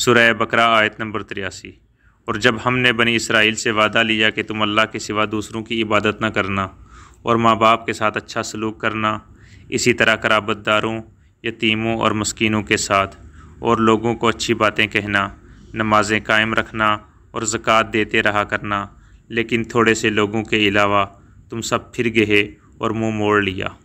सुरह बकरा आयत नंबर तिरासी और जब हमने बनी इसराइल से वादा लिया कि तुम अल्लाह के सिवा दूसरों की इबादत न करना और माँ बाप के साथ अच्छा सलूक करना इसी तरह कराबतदारों यतीमों और मस्किनों के साथ और लोगों को अच्छी बातें कहना नमाज़ें कायम रखना और ज़क़़त देते रहा करना लेकिन थोड़े से लोगों के अलावा तुम सब फिर गए और मुँह मोड़ लिया